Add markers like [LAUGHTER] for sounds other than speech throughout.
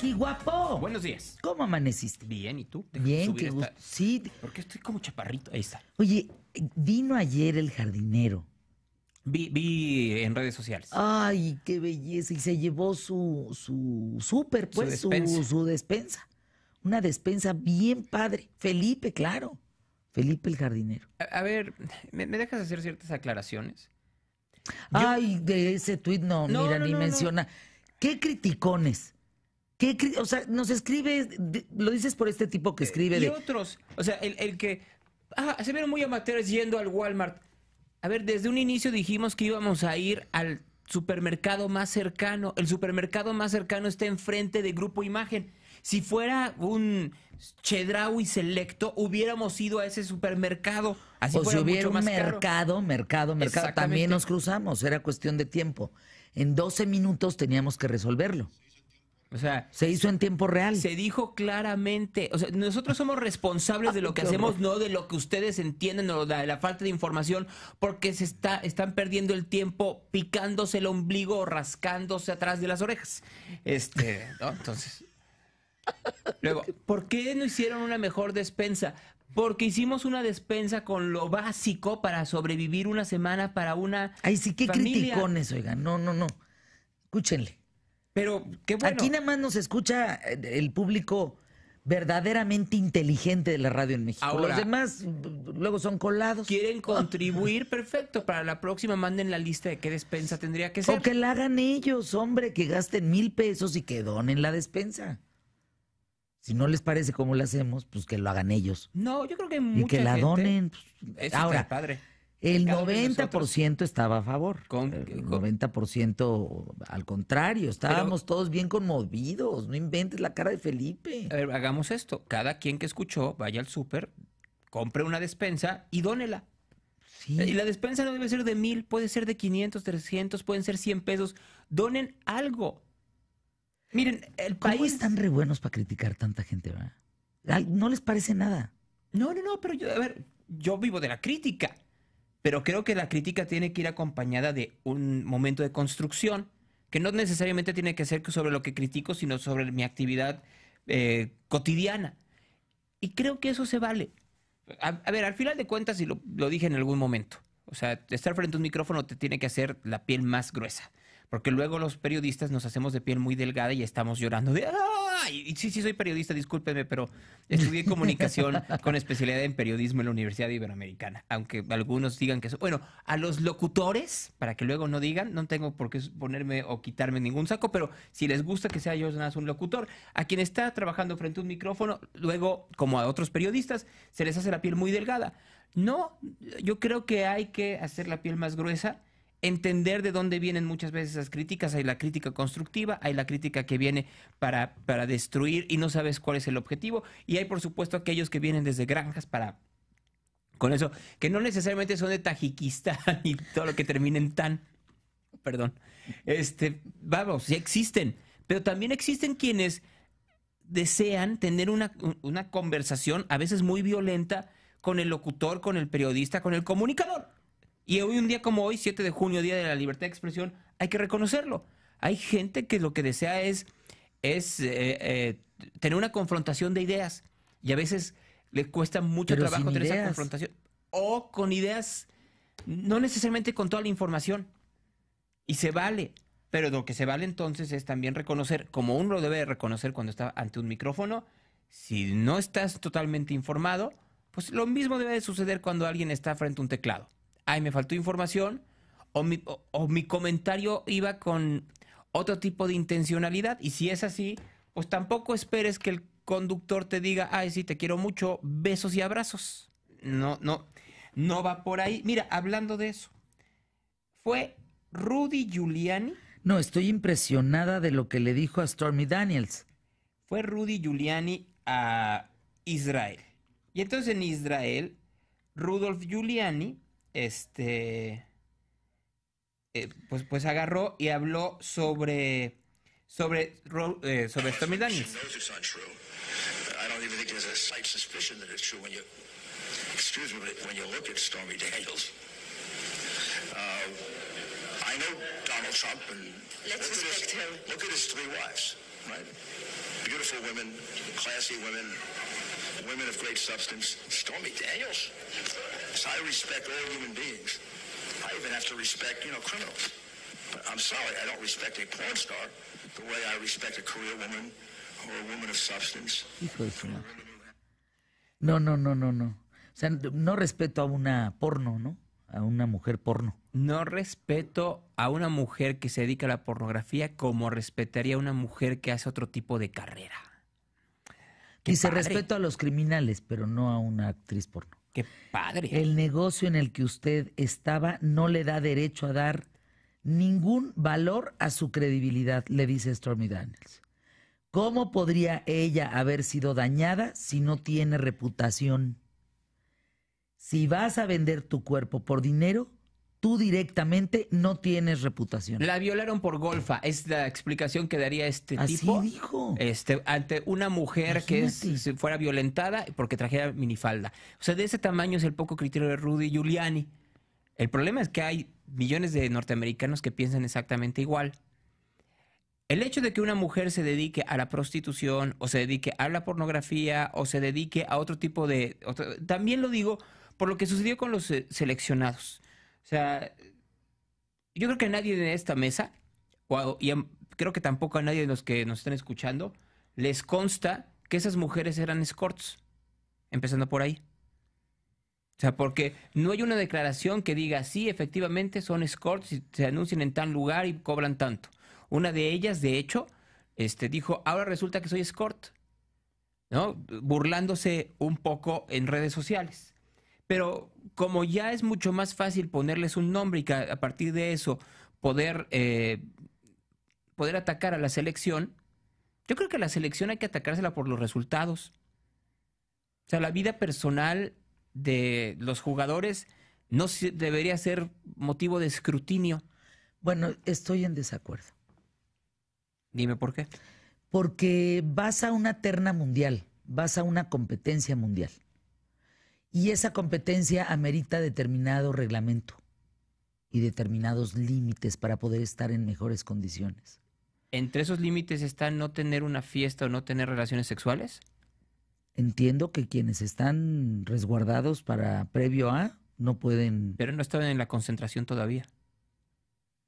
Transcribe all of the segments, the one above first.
¡Qué guapo! Buenos días. ¿Cómo amaneciste? Bien, ¿y tú? Bien, qué gusto. Porque estoy como chaparrito. Ahí está. Oye, vino ayer el jardinero. Vi, en redes sociales. Ay, qué belleza. Y se llevó su, su súper, pues, su despensa. Una despensa bien padre. Felipe, claro. Felipe el jardinero. A, ver, ¿me, dejas hacer ciertas aclaraciones? Ay, de ese tuit no, mira, ni menciona. ¿Qué criticones? ¿Qué, o sea, nos escribe, lo dices por este tipo que eh, escribe. Y otros, o sea, el, que, ah, se vieron muy amateurs yendo al Walmart. A ver, desde un inicio dijimos que íbamos a ir al supermercado más cercano. El supermercado más cercano está enfrente de Grupo Imagen. Si fuera un Chedraui selecto, hubiéramos ido a ese supermercado. Así o si hubiera un mercado, mercado, mercado, también nos cruzamos, era cuestión de tiempo. En 12 minutos teníamos que resolverlo. O sea, se hizo en tiempo real. Se dijo claramente, o sea, nosotros somos responsables de lo que hacemos, no de lo que ustedes entienden o de la falta de información, porque se está están perdiendo el tiempo picándose el ombligo o rascándose atrás de las orejas. Este, entonces. Luego, ¿por qué no hicieron una mejor despensa? Porque hicimos una despensa con lo básico para sobrevivir una semana para una Ay, sí, qué criticones, oigan. No, no, no. Escúchenle. Pero Aquí nada más nos escucha eh, el público verdaderamente inteligente de la radio en México. Los demás luego son colados. Quieren contribuir, perfecto. Para la próxima manden la lista de qué despensa tendría que ser. O que la hagan ellos, hombre, que gasten mil pesos y que donen la despensa. Si no les parece cómo la hacemos, pues que lo hagan ellos. No, yo creo que Y que la donen. Ahora, padre. El 90% estaba a favor. el 90% al contrario. Estábamos todos bien conmovidos. No inventes la cara de Felipe. A ver, hagamos esto. Cada quien que escuchó, vaya al súper, compre una despensa y dónela. Sí. Y la despensa no debe ser de mil, puede ser de 500, 300, pueden ser 100 pesos. Donen algo. Miren, el ¿Cómo país. están re buenos para criticar tanta gente, ¿verdad? No les parece nada. No, no, no, pero yo, a ver, yo vivo de la crítica. Pero creo que la crítica tiene que ir acompañada de un momento de construcción, que no necesariamente tiene que ser sobre lo que critico, sino sobre mi actividad eh, cotidiana. Y creo que eso se vale. A, ver, al final de cuentas, y lo dije en algún momento, o sea, estar frente a un micrófono te tiene que hacer la piel más gruesa porque luego los periodistas nos hacemos de piel muy delgada y estamos llorando de, ¡ay! Ah, sí, sí, soy periodista, discúlpenme, pero estudié comunicación [LAUGHS] con especialidad en periodismo en la Universidad Iberoamericana, aunque algunos digan que eso, bueno, a los locutores, para que luego no digan, no tengo por qué ponerme o quitarme ningún saco, pero si les gusta que sea yo nada un locutor, a quien está trabajando frente a un micrófono, luego, como a otros periodistas, se les hace la piel muy delgada. No, yo creo que hay que hacer la piel más gruesa entender de dónde vienen muchas veces esas críticas. Hay la crítica constructiva, hay la crítica que viene para, para destruir y no sabes cuál es el objetivo. Y hay, por supuesto, aquellos que vienen desde granjas para con eso, que no necesariamente son de Tajikistán [LAUGHS] y todo lo que terminen tan. Perdón. Este, vamos, sí existen. Pero también existen quienes desean tener una, una conversación, a veces muy violenta, con el locutor, con el periodista, con el comunicador. Y hoy, un día como hoy, 7 de junio, Día de la Libertad de Expresión, hay que reconocerlo. Hay gente que lo que desea es, es eh, eh, tener una confrontación de ideas. Y a veces le cuesta mucho trabajo tener esa confrontación. O con ideas, no necesariamente con toda la información. Y se vale. Pero lo que se vale entonces es también reconocer, como uno lo debe reconocer cuando está ante un micrófono, si no estás totalmente informado, pues lo mismo debe de suceder cuando alguien está frente a un teclado ay, me faltó información, o mi, comentario iba con otro tipo de intencionalidad. Y si es así, pues tampoco esperes que el conductor te diga, ay, sí, te quiero mucho, besos y abrazos. No, no, no va por ahí. Mira, hablando de eso, fue Rudy Giuliani. No, estoy impresionada de lo que le dijo a Stormy Daniels. Fue Rudy Giuliani a Israel. Y entonces en Israel, Rudolf Giuliani este, eh, pues, pues agarró y habló sobre, sobre, eh, sobre Stormy Daniels. excuse me, but when you look at Stormy Daniels, uh, I know Donald Trump, and Let's look, at his, him. look at his three wives, right? Beautiful women, classy women, women of great substance. Stormy Daniels. I a porn star the way I respect a career woman No, no, no, no, no. O sea, no respeto a una porno, ¿no? A una mujer porno. No respeto a una mujer que se dedica a la pornografía como respetaría a una mujer que hace otro tipo de carrera. Dice respeto a los criminales, pero no a una actriz porno. Qué padre. El negocio en el que usted estaba no le da derecho a dar ningún valor a su credibilidad, le dice Stormy Daniels. ¿Cómo podría ella haber sido dañada si no tiene reputación? Si vas a vender tu cuerpo por dinero, tú directamente no tienes reputación. La violaron por golfa, es la explicación que daría este Así dijo. Este, ante una mujer que fuera violentada porque trajera minifalda. O sea, de ese tamaño es el poco criterio de Rudy Giuliani. El problema es que hay millones de norteamericanos que piensan exactamente igual. El hecho de que una mujer se dedique a la prostitución o se dedique a la pornografía o se dedique a otro tipo de... también lo digo por lo que sucedió con los eh, seleccionados. O sea, yo creo que nadie de esta mesa, y creo que tampoco a nadie de los que nos están escuchando, les consta que esas mujeres eran escorts, empezando por ahí. O sea, porque no hay una declaración que diga, sí, efectivamente son escorts y se anuncian en tal lugar y cobran tanto. Una de ellas, de hecho, este, dijo, ahora resulta que soy escort, ¿no? Burlándose un poco en redes sociales. Pero como ya es mucho más fácil ponerles un nombre y que a partir de eso poder, eh, poder atacar a la selección, yo creo que la selección hay que atacársela por los resultados. O sea, la vida personal de los jugadores no debería ser motivo de escrutinio. Bueno, estoy en desacuerdo. Dime por qué. Porque vas a una terna mundial, vas a una competencia mundial. Y esa competencia amerita determinado reglamento y determinados límites para poder estar en mejores condiciones. ¿Entre esos límites está no tener una fiesta o no tener relaciones sexuales? Entiendo que quienes están resguardados para previo a no pueden... Pero no estaban en la concentración todavía.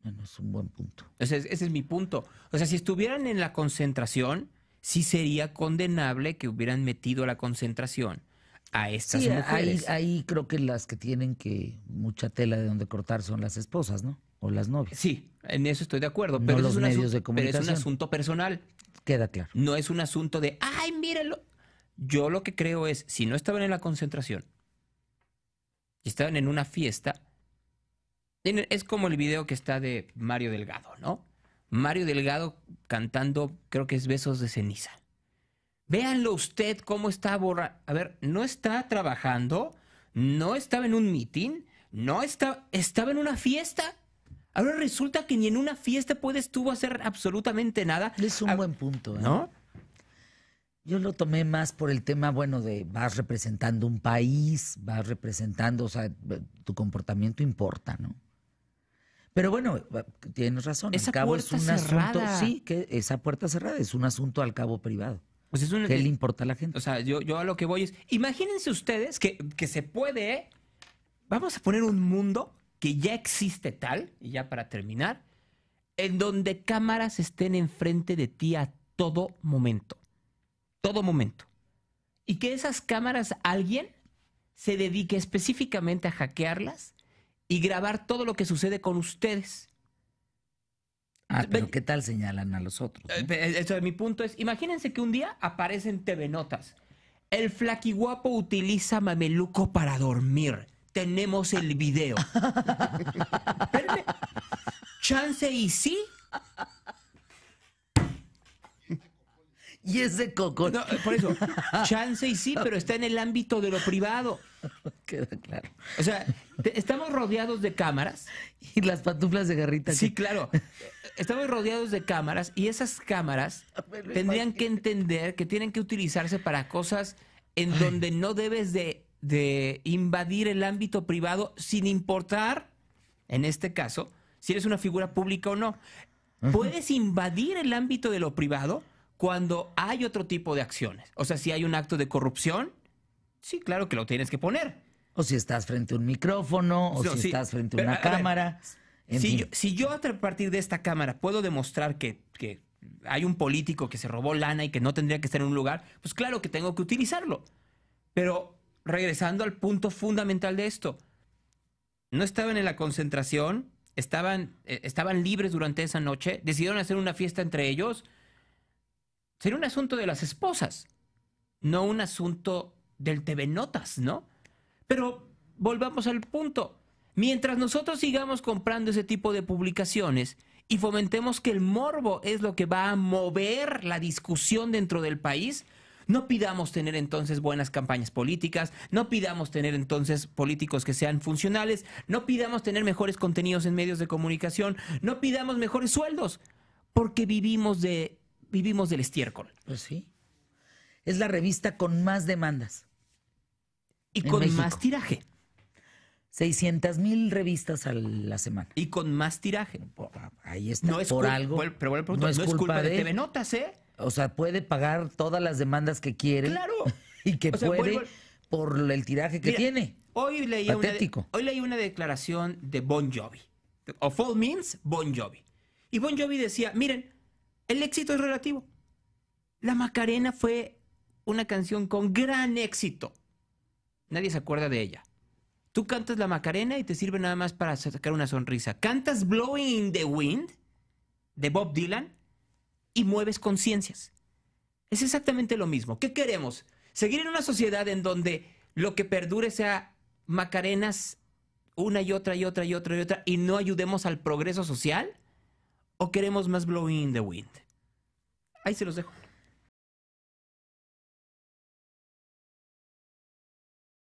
Bueno, es un buen punto. Ese es, ese es mi punto. O sea, si estuvieran en la concentración, sí sería condenable que hubieran metido a la concentración a estas Ahí, creo que las que tienen que mucha tela de donde cortar son las esposas, ¿no? O las novias. Sí, en eso estoy de acuerdo. pero, es un medios de un asunto personal. Queda claro. No es un asunto de, ay, mírenlo! Yo lo que creo es, si no estaban en la concentración y estaban en una fiesta, es como el video que está de Mario Delgado, ¿no? Mario Delgado cantando, creo que es Besos de Ceniza. Véanlo usted cómo está borra. A ver, no está trabajando, no estaba en un mitin, no está, estaba en una fiesta. Ahora resulta que ni en una fiesta puedes tú hacer absolutamente nada. Es un ah, buen punto, ¿eh? ¿no? Yo lo tomé más por el tema, bueno, de vas representando un país, vas representando, o sea, tu comportamiento importa, ¿no? Pero bueno, tienes razón. Esa cabo es un asunto, sí, que esa puerta cerrada es un asunto al cabo privado. Pues es una, ¿Qué le importa a la gente? O sea, yo, a lo que voy es, imagínense ustedes que, que se puede, vamos a poner un mundo que ya existe tal, y ya para terminar, en donde cámaras estén enfrente de ti a todo momento, todo momento. Y que esas cámaras alguien se dedique específicamente a hackearlas y grabar todo lo que sucede con ustedes. Ah, pero ¿qué tal señalan a los otros? Eh, eh, eso de mi punto es, imagínense que un día aparecen TV Notas. El guapo utiliza mameluco para dormir. Tenemos el video. [LAUGHS] Chance y sí. Y ese de coco. No, eh, por eso, chance y sí, pero está en el ámbito de lo privado. [LAUGHS] Queda claro. O sea, Estamos rodeados de cámaras. Y las patuflas de garrita. Sí, claro. Estamos rodeados de cámaras y esas cámaras ah, tendrían que entender que tienen que utilizarse para cosas en donde no debes de, invadir el ámbito privado sin importar, en este caso, si eres una figura pública o no. Puedes invadir el ámbito de lo privado cuando hay otro tipo de acciones. O sea, si hay un acto de corrupción, sí, claro que lo tienes que poner. O si estás frente a un micrófono, o si, estás frente a una cámara. si, yo, a partir de esta cámara puedo demostrar que, hay un político que se robó lana y que no tendría que estar en un lugar, pues claro que tengo que utilizarlo. Pero regresando al punto fundamental de esto, no estaban en la concentración, estaban, eh, estaban libres durante esa noche, decidieron hacer una fiesta entre ellos. Sería un asunto de las esposas, no un asunto del TV Notas, ¿no? Pero volvamos al punto. Mientras nosotros sigamos comprando ese tipo de publicaciones y fomentemos que el morbo es lo que va a mover la discusión dentro del país, no pidamos tener entonces buenas campañas políticas, no pidamos tener entonces políticos que sean funcionales, no pidamos tener mejores contenidos en medios de comunicación, no pidamos mejores sueldos, porque vivimos de vivimos del estiércol. Pues sí. Es la revista con más demandas y con más tiraje. 600 mil revistas a la semana. Y con más tiraje. Ahí está, no es por algo. no, es culpa, de, TV Notas, ¿eh? O sea, puede pagar todas las demandas que quiere. Claro. [LAUGHS] Y que puede por el tiraje que tiene. Hoy leí, una hoy leí una declaración de Bon Jovi. Of all means, Bon Jovi. Y Bon Jovi decía, miren, el éxito es relativo. La Macarena fue una canción con gran éxito nadie se acuerda de ella. Tú cantas la Macarena y te sirve nada más para sacar una sonrisa. Cantas Blowing in the Wind de Bob Dylan y mueves conciencias. Es exactamente lo mismo. ¿Qué queremos? Seguir en una sociedad en donde lo que perdure sea Macarenas una y otra y otra y otra y otra y no ayudemos al progreso social? ¿O queremos más Blowing in the Wind? Ahí se los dejo.